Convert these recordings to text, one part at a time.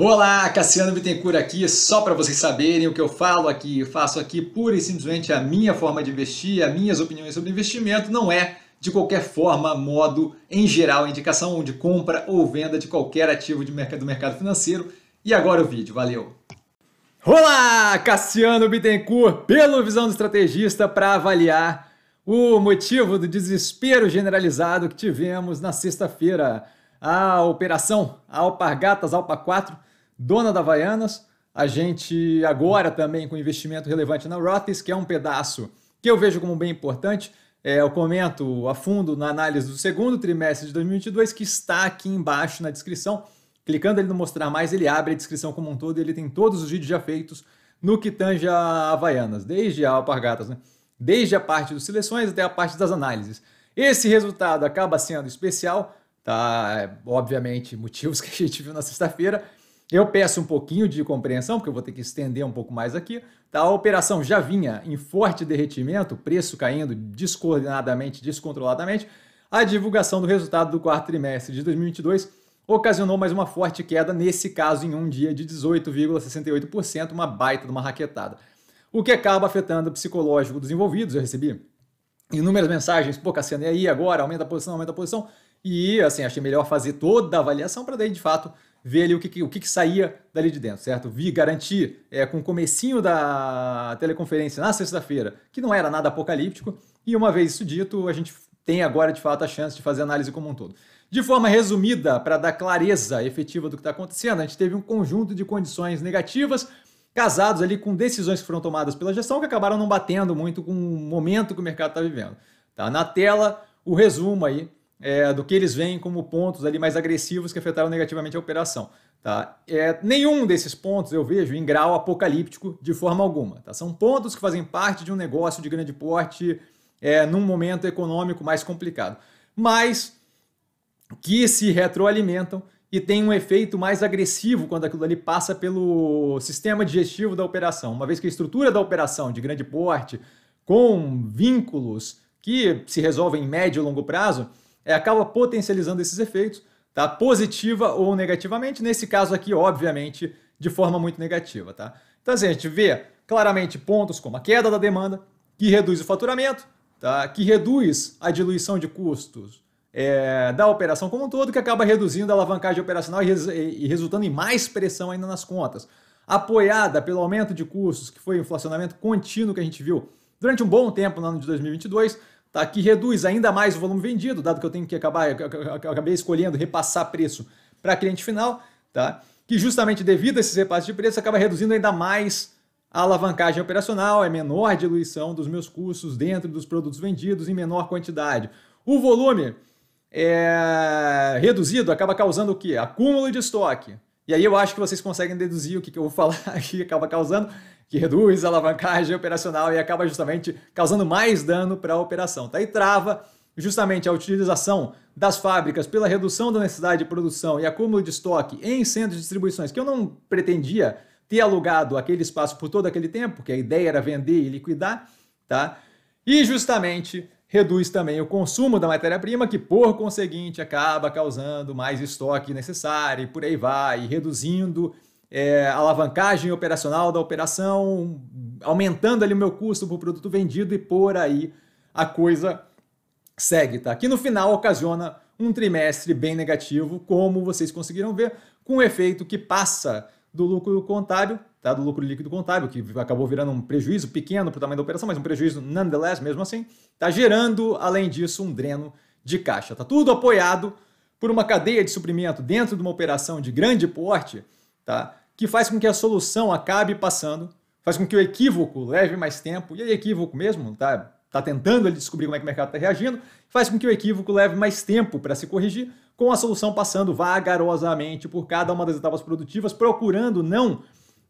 Olá, Cassiano Bittencourt aqui, só para vocês saberem o que eu falo aqui, eu faço aqui pura e simplesmente a minha forma de investir, as minhas opiniões sobre investimento, não é de qualquer forma, modo, em geral, indicação de compra ou venda de qualquer ativo de mercado, do mercado financeiro. E agora o vídeo, valeu! Olá, Cassiano Bittencourt, pelo Visão do Estrategista, para avaliar o motivo do desespero generalizado que tivemos na sexta-feira. A operação Alpargatas Alpa 4 dona da Havaianas. A gente agora também com investimento relevante na Rothes, que é um pedaço que eu vejo como bem importante. É, eu comento a fundo na análise do segundo trimestre de 2022, que está aqui embaixo na descrição. Clicando ali no mostrar mais, ele abre a descrição como um todo e ele tem todos os vídeos já feitos no que tange a Havaianas, desde a Alpargatas, né? desde a parte dos seleções até a parte das análises. Esse resultado acaba sendo especial, tá? É, obviamente, motivos que a gente viu na sexta-feira, eu peço um pouquinho de compreensão, porque eu vou ter que estender um pouco mais aqui. Tá? A operação já vinha em forte derretimento, preço caindo descoordenadamente, descontroladamente. A divulgação do resultado do quarto trimestre de 2022 ocasionou mais uma forte queda, nesse caso em um dia de 18,68%, uma baita de uma raquetada. O que acaba afetando o psicológico dos envolvidos. Eu recebi inúmeras mensagens, pô, Cassiano, e aí agora? Aumenta a posição, aumenta a posição. E assim, achei melhor fazer toda a avaliação para daí, de fato, ver ali o que, o que, que saía dali de dentro, certo? Vi garantir é, com o comecinho da teleconferência na sexta-feira que não era nada apocalíptico, e uma vez isso dito, a gente tem agora de fato a chance de fazer análise como um todo. De forma resumida, para dar clareza efetiva do que está acontecendo, a gente teve um conjunto de condições negativas casados ali com decisões que foram tomadas pela gestão que acabaram não batendo muito com o momento que o mercado está vivendo. Tá na tela o resumo aí é, do que eles veem como pontos ali mais agressivos que afetaram negativamente a operação. Tá? É, nenhum desses pontos eu vejo em grau apocalíptico de forma alguma. Tá? São pontos que fazem parte de um negócio de grande porte é, num momento econômico mais complicado, mas que se retroalimentam e tem um efeito mais agressivo quando aquilo ali passa pelo sistema digestivo da operação. Uma vez que a estrutura da operação de grande porte, com vínculos que se resolvem em médio e longo prazo, é, acaba potencializando esses efeitos, tá? Positiva ou negativamente, nesse caso aqui, obviamente, de forma muito negativa, tá? Então, assim, a gente vê claramente pontos como a queda da demanda, que reduz o faturamento, tá? que reduz a diluição de custos é, da operação como um todo, que acaba reduzindo a alavancagem operacional e, res, e, resultando em mais pressão ainda nas contas. Apoiada pelo aumento de custos, que foi o inflacionamento contínuo que a gente viu durante um bom tempo no ano de 2022, tá? que reduz ainda mais o volume vendido, dado que eu tenho que acabar, acabei escolhendo repassar preço para cliente final, tá? que justamente devido a esses repasses de preço acaba reduzindo ainda mais a alavancagem operacional, é menor diluição dos meus custos dentro dos produtos vendidos em menor quantidade. O volume é reduzido acaba causando o quê? Acúmulo de estoque. E aí eu acho que vocês conseguem deduzir o que, que eu vou falar aqui acaba causando, que reduz a alavancagem operacional e acaba justamente causando mais dano para a operação. Tá? E trava justamente a utilização das fábricas pela redução da necessidade de produção e acúmulo de estoque em centros de distribuições, que eu não pretendia ter alugado aquele espaço por todo aquele tempo, que a ideia era vender e liquidar, tá? E justamente reduz também o consumo da matéria-prima, que por conseguinte acaba causando mais estoque necessário e por aí vai, e reduzindo é, alavancagem operacional da operação, aumentando ali o meu custo para o produto vendido e por aí a coisa segue, tá? Que no final ocasiona um trimestre bem negativo, como vocês conseguiram ver, com um efeito que passa do lucro contábil, tá? Do lucro líquido contábil, que acabou virando um prejuízo pequeno para o tamanho da operação, mas um prejuízo nonetheless, mesmo assim, tá gerando, além disso, um dreno de caixa. Tá tudo apoiado por uma cadeia de suprimento dentro de uma operação de grande porte tá? que faz com que a solução acabe passando, faz com que o equívoco leve mais tempo, e é equívoco mesmo, tá? Tá tentando ele descobrir como é que o mercado está reagindo, faz com que o equívoco leve mais tempo para se corrigir, com a solução passando vagarosamente por cada uma das etapas produtivas, procurando não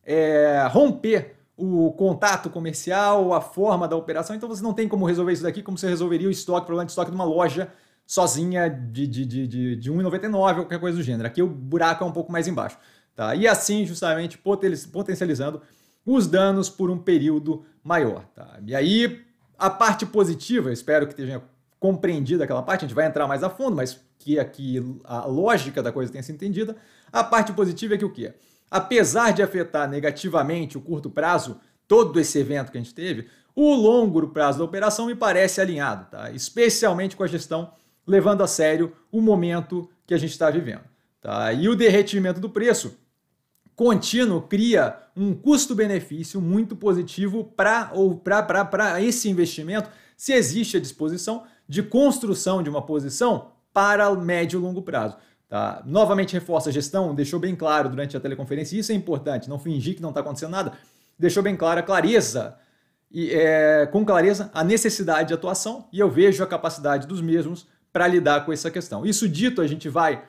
é, romper o contato comercial, a forma da operação. Então você não tem como resolver isso daqui como você resolveria o estoque, o problema de estoque de uma loja sozinha de, de, de, de, de 1,99 ou qualquer coisa do gênero. Aqui o buraco é um pouco mais embaixo. Tá? E assim, justamente, potencializando os danos por um período maior. Tá? E aí, a parte positiva, eu espero que tenha compreendido aquela parte, a gente vai entrar mais a fundo, mas que aqui a lógica da coisa tenha sido entendida. A parte positiva é que o quê? Apesar de afetar negativamente o curto prazo, todo esse evento que a gente teve, o longo prazo da operação me parece alinhado, tá? especialmente com a gestão levando a sério o momento que a gente está vivendo. Tá? E o derretimento do preço contínuo cria um custo-benefício muito positivo para ou para esse investimento, se existe a disposição de construção de uma posição para médio e longo prazo. Tá? Novamente reforça a gestão, deixou bem claro durante a teleconferência, isso é importante, não fingir que não está acontecendo nada, deixou bem clara a clareza e é, com clareza a necessidade de atuação e eu vejo a capacidade dos mesmos para lidar com essa questão. Isso dito, a gente vai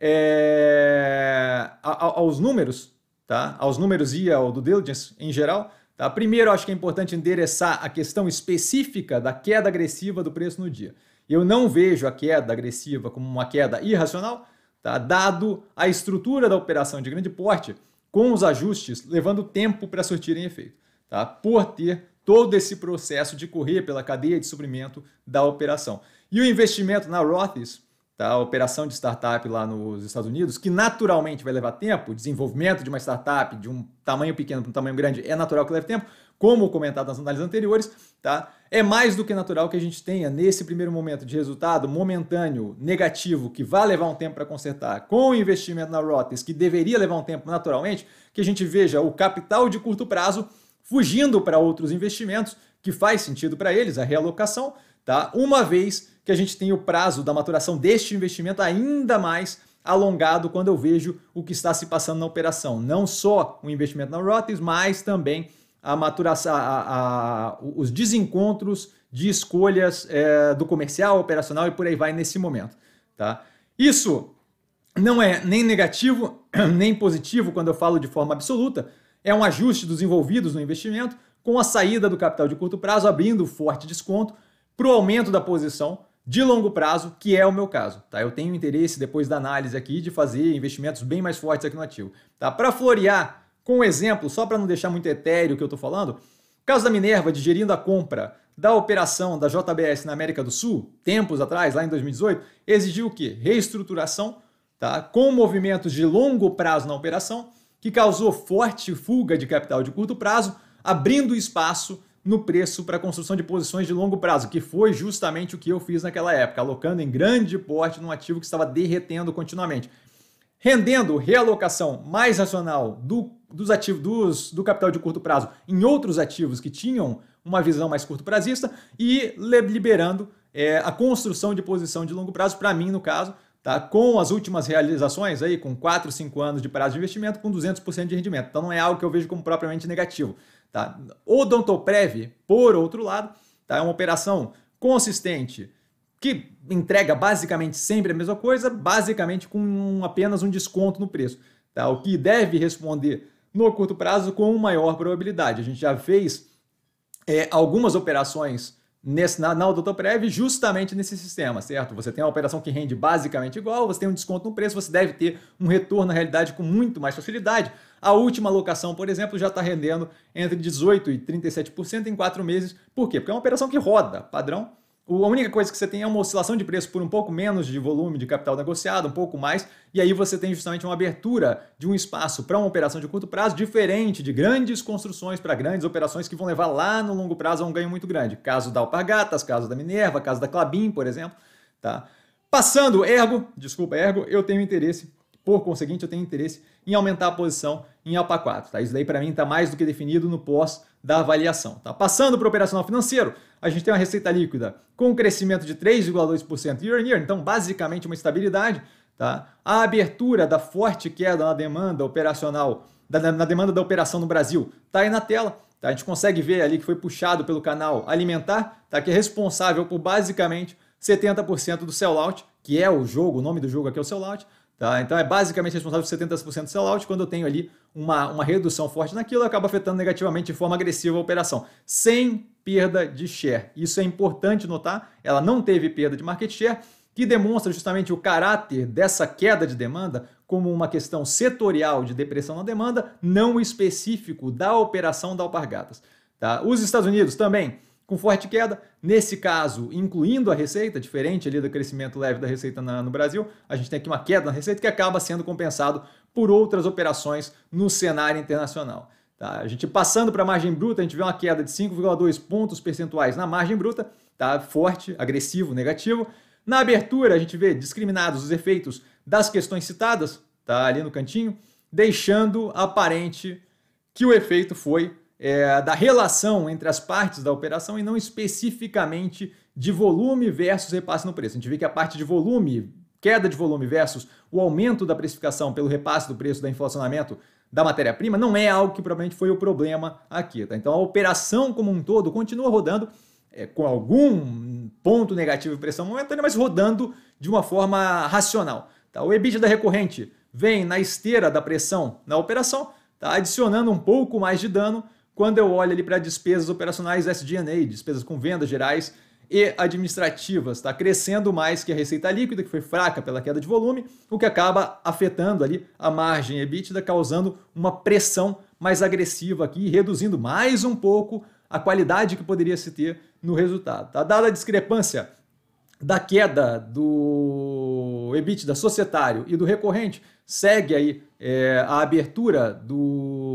é, aos números, tá? aos números e ao do diligence em geral. Tá? Primeiro, acho que é importante endereçar a questão específica da queda agressiva do preço no dia. Eu não vejo a queda agressiva como uma queda irracional, tá? dado a estrutura da operação de grande porte, com os ajustes levando tempo para surtirem efeito, tá? por ter todo esse processo de correr pela cadeia de suprimento da operação. E o investimento na Rothes tá? a operação de startup lá nos Estados Unidos, que naturalmente vai levar tempo, o desenvolvimento de uma startup de um tamanho pequeno para um tamanho grande é natural que leve tempo, como comentado nas análises anteriores, tá? é mais do que natural que a gente tenha, nesse primeiro momento de resultado momentâneo, negativo, que vai levar um tempo para consertar, com o investimento na Rotes, que deveria levar um tempo naturalmente, que a gente veja o capital de curto prazo fugindo para outros investimentos, que faz sentido para eles, a realocação, tá? Uma vez que a gente tem o prazo da maturação deste investimento ainda mais alongado quando eu vejo o que está se passando na operação. Não só o investimento na rotis mas também a maturação, a, a, a, os desencontros de escolhas é, do comercial, operacional e por aí vai nesse momento. Tá? Isso não é nem negativo nem positivo quando eu falo de forma absoluta, é um ajuste dos envolvidos no investimento com a saída do capital de curto prazo, abrindo forte desconto para o aumento da posição de longo prazo, que é o meu caso. Tá? Eu tenho interesse, depois da análise aqui, de fazer investimentos bem mais fortes aqui no ativo. Tá? Para florear, com um exemplo, só para não deixar muito etéreo o que eu estou falando, caso da Minerva digerindo a compra da operação da JBS na América do Sul, tempos atrás, lá em 2018, exigiu o quê? Reestruturação, tá? com movimentos de longo prazo na operação, que causou forte fuga de capital de curto prazo, abrindo espaço no preço para construção de posições de longo prazo, que foi justamente o que eu fiz naquela época, alocando em grande porte num ativo que estava derretendo continuamente. Rendendo realocação mais racional do, dos ativos dos, do capital de curto prazo em outros ativos que tinham uma visão mais curto prazista e liberando é, a construção de posição de longo prazo, para mim, no caso, tá? com as últimas realizações, aí, com 4, 5 anos de prazo de investimento, com 200% de rendimento. Então não é algo que eu vejo como propriamente negativo. Tá? O Dontoprev, por outro lado, tá? é uma operação consistente que entrega basicamente sempre a mesma coisa, basicamente com apenas um desconto no preço. Tá? O que deve responder no curto prazo com maior probabilidade. A gente já fez é, algumas operações nesse, na, na Prev justamente nesse sistema, certo? Você tem uma operação que rende basicamente igual, você tem um desconto no preço, você deve ter um retorno na realidade com muito mais facilidade. A última locação, por exemplo, já está rendendo entre 18% e 37% em quatro meses. Por quê? Porque é uma operação que roda, padrão a única coisa que você tem é uma oscilação de preço por um pouco menos de volume de capital negociado, um pouco mais, e aí você tem justamente uma abertura de um espaço para uma operação de curto prazo diferente de grandes construções para grandes operações que vão levar lá no longo prazo a um ganho muito grande. Caso da Alpargatas, caso da Minerva, caso da Clabin, por exemplo. Tá? Passando, ergo, desculpa, ergo, eu tenho interesse, por conseguinte, eu tenho interesse em aumentar a posição em APA 4. Tá? Isso daí para mim está mais do que definido no pós da avaliação. Tá? Passando para o operacional financeiro, a gente tem uma receita líquida com um crescimento de 3,2% year on year, então basicamente uma estabilidade. Tá? A abertura da forte queda na demanda operacional, da, na demanda da operação no Brasil, está aí na tela. Tá? A gente consegue ver ali que foi puxado pelo canal alimentar, tá? que é responsável por basicamente 70% do sellout, que é o jogo, o nome do jogo aqui é o sellout, Tá? Então é basicamente responsável por 70% do sellout. Quando eu tenho ali uma, uma redução forte naquilo, acaba afetando negativamente de forma agressiva a operação, sem perda de share. Isso é importante notar. Ela não teve perda de market share, que demonstra justamente o caráter dessa queda de demanda como uma questão setorial de depressão na demanda, não específico da operação da Alpargatas. Tá? Os Estados Unidos também com forte queda, nesse caso, incluindo a receita, diferente ali do crescimento leve da receita na, no Brasil, a gente tem aqui uma queda na receita que acaba sendo compensado por outras operações no cenário internacional. Tá? A gente passando para a margem bruta, a gente vê uma queda de 5,2 pontos percentuais na margem bruta, tá? forte, agressivo, negativo. Na abertura, a gente vê discriminados os efeitos das questões citadas, tá ali no cantinho, deixando aparente que o efeito foi é, da relação entre as partes da operação e não especificamente de volume versus repasse no preço. A gente vê que a parte de volume, queda de volume versus o aumento da precificação pelo repasse do preço da inflacionamento da matéria-prima não é algo que provavelmente foi o problema aqui. Tá? Então a operação como um todo continua rodando é, com algum ponto negativo de pressão momentânea, mas rodando de uma forma racional. Tá? O EBITDA recorrente vem na esteira da pressão na operação, tá? adicionando um pouco mais de dano, quando eu olho ali para despesas operacionais SG&A, despesas com vendas gerais e administrativas, está crescendo mais que a receita líquida, que foi fraca pela queda de volume, o que acaba afetando ali a margem EBITDA, causando uma pressão mais agressiva aqui, reduzindo mais um pouco a qualidade que poderia se ter no resultado. Tá? Dada a discrepância da queda do EBITDA societário e do recorrente, segue aí é, a abertura do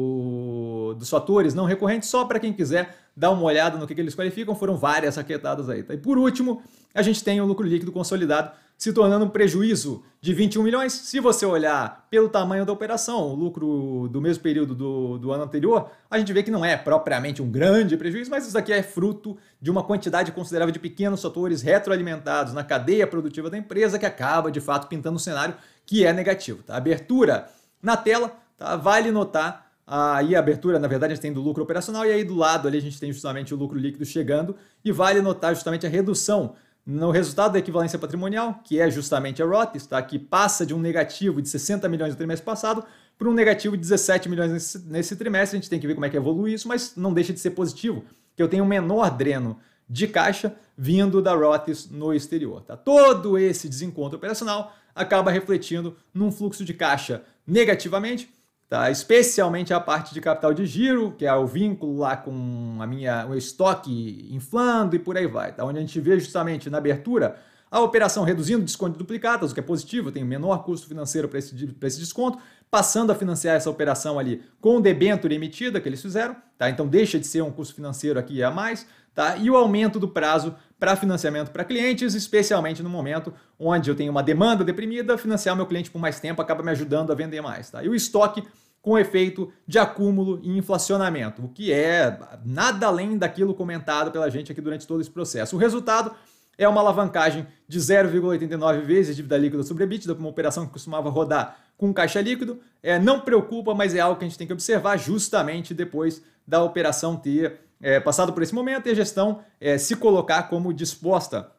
dos fatores não recorrentes, só para quem quiser dar uma olhada no que, que eles qualificam. Foram várias raquetadas aí. Tá? E por último, a gente tem o lucro líquido consolidado se tornando um prejuízo de 21 milhões. Se você olhar pelo tamanho da operação, o lucro do mesmo período do, do ano anterior, a gente vê que não é propriamente um grande prejuízo, mas isso aqui é fruto de uma quantidade considerável de pequenos fatores retroalimentados na cadeia produtiva da empresa que acaba, de fato, pintando um cenário que é negativo. Tá? Abertura na tela, tá? vale notar Aí a abertura, na verdade, a gente tem do lucro operacional e aí do lado ali a gente tem justamente o lucro líquido chegando e vale notar justamente a redução no resultado da equivalência patrimonial, que é justamente a ROTES, que passa de um negativo de 60 milhões no trimestre passado para um negativo de 17 milhões nesse, nesse, trimestre. A gente tem que ver como é que evolui isso, mas não deixa de ser positivo, que eu tenho um menor dreno de caixa vindo da ROTES no exterior. Tá? Todo esse desencontro operacional acaba refletindo num fluxo de caixa negativamente, tá? especialmente a parte de capital de giro, que é o vínculo lá com a minha, o estoque inflando e por aí vai. Tá? Onde a gente vê justamente na abertura a operação reduzindo desconto de duplicatas, o que é positivo, tem menor custo financeiro para esse, esse desconto, passando a financiar essa operação ali com debênture emitida que eles fizeram, tá? então deixa de ser um custo financeiro aqui a mais, tá? e o aumento do prazo para financiamento para clientes, especialmente no momento onde eu tenho uma demanda deprimida, financiar meu cliente por mais tempo acaba me ajudando a vender mais. Tá? E o estoque com efeito de acúmulo e inflacionamento, o que é nada além daquilo comentado pela gente aqui durante todo esse processo. O resultado é uma alavancagem de 0,89 vezes dívida líquida sobre EBITDA, uma operação que costumava rodar com caixa líquido. É, não preocupa, mas é algo que a gente tem que observar justamente depois da operação ter é, passado por esse momento e a gestão é, se colocar como disposta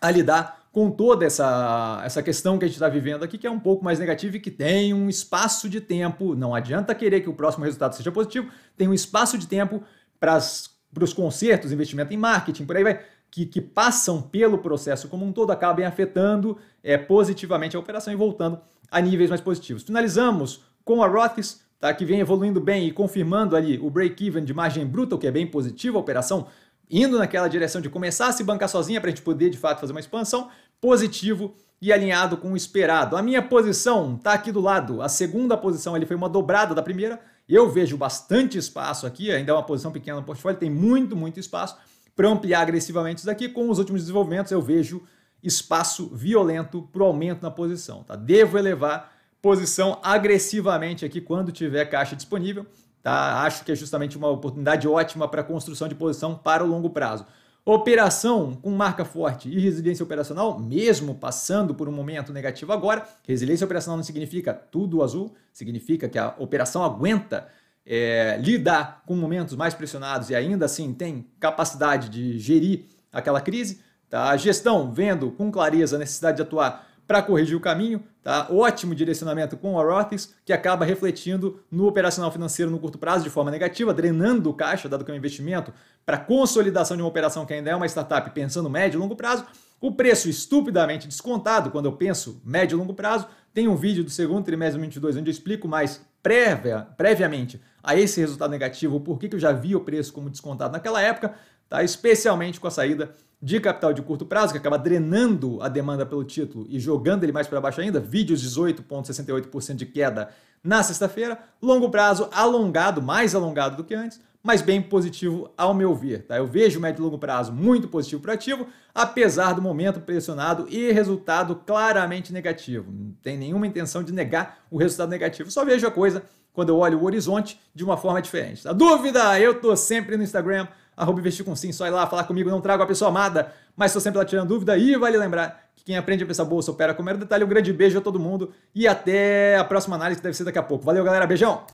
a lidar com toda essa, essa questão que a gente está vivendo aqui, que é um pouco mais negativa e que tem um espaço de tempo. Não adianta querer que o próximo resultado seja positivo, tem um espaço de tempo para os consertos, investimento em marketing, por aí vai que, que passam pelo processo como um todo acabem afetando é, positivamente a operação e voltando a níveis mais positivos. Finalizamos com a Rothes, tá, que vem evoluindo bem e confirmando ali o break-even de margem bruta, o que é bem positivo, a operação indo naquela direção de começar a se bancar sozinha para a gente poder de fato fazer uma expansão, positivo e alinhado com o esperado. A minha posição está aqui do lado. A segunda posição ali foi uma dobrada da primeira. Eu vejo bastante espaço aqui, ainda é uma posição pequena no portfólio, tem muito, muito espaço para ampliar agressivamente isso daqui, com os últimos desenvolvimentos, eu vejo espaço violento para o aumento na posição. Tá? Devo elevar posição agressivamente aqui quando tiver caixa disponível. Tá? Acho que é justamente uma oportunidade ótima para construção de posição para o longo prazo. Operação com marca forte e resiliência operacional, mesmo passando por um momento negativo agora, resiliência operacional não significa tudo azul, significa que a operação aguenta é, lidar com momentos mais pressionados e ainda assim tem capacidade de gerir aquela crise. Tá? A gestão vendo com clareza a necessidade de atuar para corrigir o caminho, tá? ótimo direcionamento com o Rothes, que acaba refletindo no operacional financeiro no curto prazo de forma negativa, drenando o caixa, dado que é um investimento, para consolidação de uma operação que ainda é uma startup pensando médio e longo prazo, o preço estupidamente descontado quando eu penso médio e longo prazo, tem um vídeo do segundo trimestre de 2022 onde eu explico mais prévia, previamente a esse resultado negativo, por que eu já vi o preço como descontado naquela época, tá? especialmente com a saída de capital de curto prazo, que acaba drenando a demanda pelo título e jogando ele mais para baixo ainda, vídeos 18,68% de queda na sexta-feira, longo prazo alongado, mais alongado do que antes, mas bem positivo ao meu ver. Tá? Eu vejo o médio e longo prazo muito positivo para ativo, apesar do momento pressionado e resultado claramente negativo. Não tem nenhuma intenção de negar o resultado negativo, só vejo a coisa quando eu olho o horizonte de uma forma diferente. Tá? Dúvida? Eu tô sempre no Instagram, arroba investir com sim, só ir lá falar comigo, não trago a pessoa amada, mas tô sempre lá tirando dúvida e vale lembrar que quem aprende a pensar bolsa opera com o mero detalhe. Um grande beijo a todo mundo e até a próxima análise que deve ser daqui a pouco. Valeu, galera, beijão!